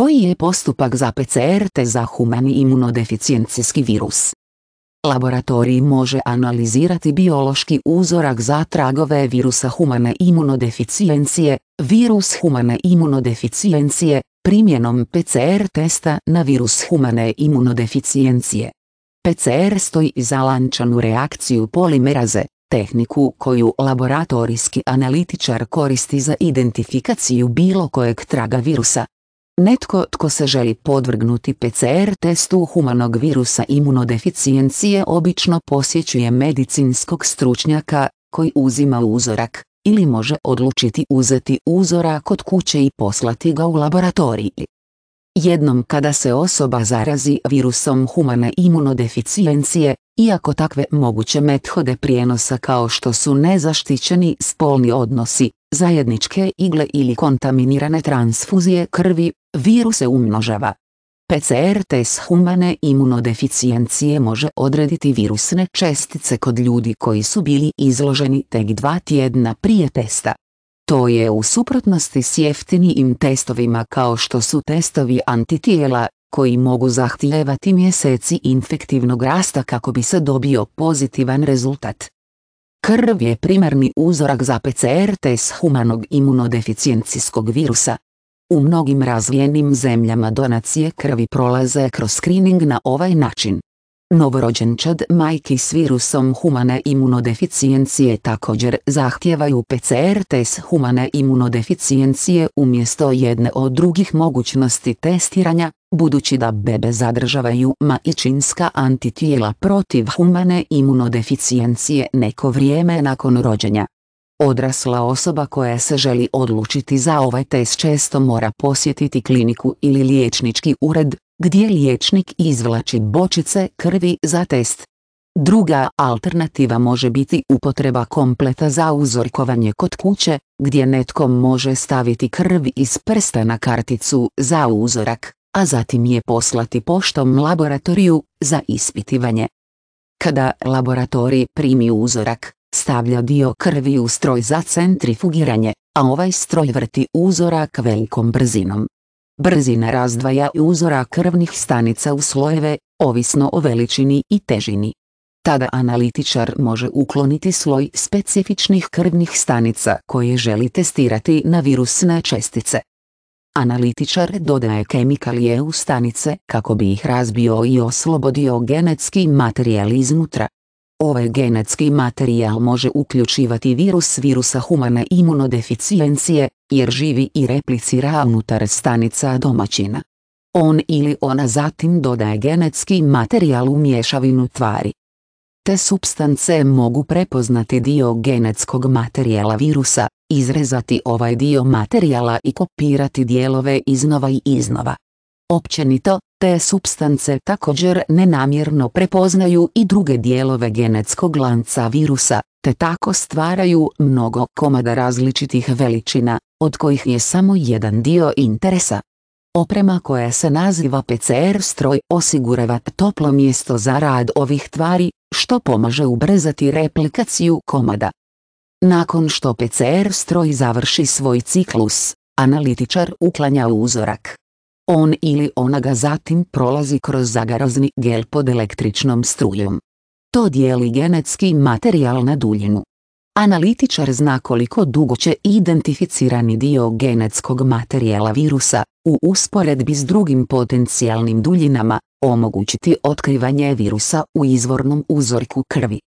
Koji je postupak za PCR te za humani imunodeficijencijski virus? Laboratorij može analizirati biološki uzorak za tragove virusa humane imunodeficijencije, virus humane imunodeficijencije, primjenom PCR testa na virus humane imunodeficijencije. PCR stoji za lančanu reakciju polimeraze, tehniku koju laboratorijski analitičar koristi za identifikaciju bilo kojeg traga virusa, Netko tko se želi podvrgnuti PCR testu humanog virusa imunodeficijencije obično posjećuje medicinskog stručnjaka, koji uzima uzorak, ili može odlučiti uzeti uzorak kod kuće i poslati ga u laboratorij. Jednom kada se osoba zarazi virusom humane imunodeficijencije, iako takve moguće methode prijenosa kao što su nezaštićeni spolni odnosi, zajedničke igle ili kontaminirane transfuzije krvi, viruse umnožava. PCR test humane imunodeficijencije može odrediti virusne čestice kod ljudi koji su bili izloženi tek dva tjedna prije testa. To je u suprotnosti s jeftinijim testovima kao što su testovi antitijela, koji mogu zahtijevati mjeseci infektivnog rasta kako bi se dobio pozitivan rezultat. Krv je primarni uzorak za PCR test humanog imunodeficijencijskog virusa. U mnogim razvijenim zemljama donacije krvi prolaze kroz screening na ovaj način. Novorođenčad majki s virusom humane imunodeficijencije također zahtijevaju PCR test humane imunodeficijencije umjesto jedne od drugih mogućnosti testiranja, budući da bebe zadržavaju majčinska antitijela protiv humane imunodeficijencije neko vrijeme nakon rođenja. Odrasla osoba koja se želi odlučiti za ovaj test često mora posjetiti kliniku ili liječnički ured, gdje liječnik izvlači bočice krvi za test. Druga alternativa može biti upotreba kompleta za uzorkovanje kod kuće, gdje netko može staviti krv iz prsta na karticu za uzorak, a zatim je poslati poštom laboratoriju za ispitivanje. Kada laboratorij primi uzorak, stavlja dio krvi u stroj za centrifugiranje, a ovaj stroj vrti uzorak velikom brzinom. Brzina razdvaja uzora krvnih stanica u slojeve, ovisno o veličini i težini. Tada analitičar može ukloniti sloj specifičnih krvnih stanica koje želi testirati na virusne čestice. Analitičar dodaje kemikalije u stanice kako bi ih razbio i oslobodio genetski materijal iznutra. Ovaj genetski materijal može uključivati virus virusa humane imunodeficijencije, jer živi i replicira unutar stanica domaćina. On ili ona zatim dodaje genetski materijal u mješavinu tvari. Te substance mogu prepoznati dio genetskog materijala virusa, izrezati ovaj dio materijala i kopirati dijelove iznova i iznova. Općenito, te substance također nenamjerno prepoznaju i druge dijelove genetskog lanca virusa, te tako stvaraju mnogo komada različitih veličina, od kojih je samo jedan dio interesa. Oprema koja se naziva PCR stroj osigurava toplo mjesto za rad ovih tvari, što pomaže ubrzati replikaciju komada. Nakon što PCR stroj završi svoj ciklus, analitičar uklanja uzorak. On ili ona ga zatim prolazi kroz zagarozni gel pod električnom strujom. To dijeli genetski materijal na duljinu. Analitičar zna koliko dugo će identificirani dio genetskog materijala virusa, u usporedbi s drugim potencijalnim duljinama, omogućiti otkrivanje virusa u izvornom uzorku krvi.